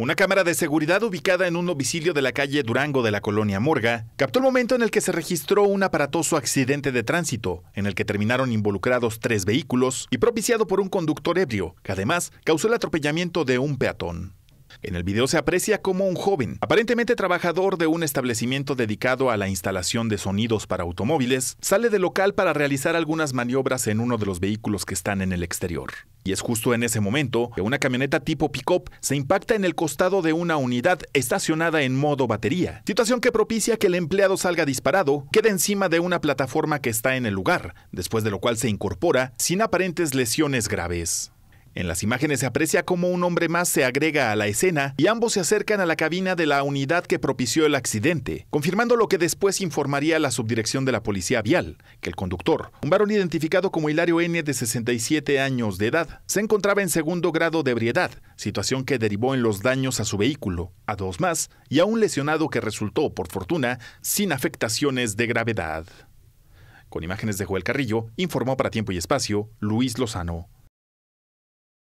Una cámara de seguridad ubicada en un domicilio de la calle Durango de la colonia Morga captó el momento en el que se registró un aparatoso accidente de tránsito, en el que terminaron involucrados tres vehículos y propiciado por un conductor ebrio, que además causó el atropellamiento de un peatón. En el video se aprecia como un joven, aparentemente trabajador de un establecimiento dedicado a la instalación de sonidos para automóviles, sale del local para realizar algunas maniobras en uno de los vehículos que están en el exterior. Y es justo en ese momento que una camioneta tipo pick-up se impacta en el costado de una unidad estacionada en modo batería, situación que propicia que el empleado salga disparado, quede encima de una plataforma que está en el lugar, después de lo cual se incorpora sin aparentes lesiones graves. En las imágenes se aprecia cómo un hombre más se agrega a la escena y ambos se acercan a la cabina de la unidad que propició el accidente, confirmando lo que después informaría la subdirección de la Policía Vial, que el conductor, un varón identificado como Hilario N de 67 años de edad, se encontraba en segundo grado de ebriedad, situación que derivó en los daños a su vehículo, a dos más, y a un lesionado que resultó, por fortuna, sin afectaciones de gravedad. Con imágenes de Joel Carrillo, informó para Tiempo y Espacio Luis Lozano.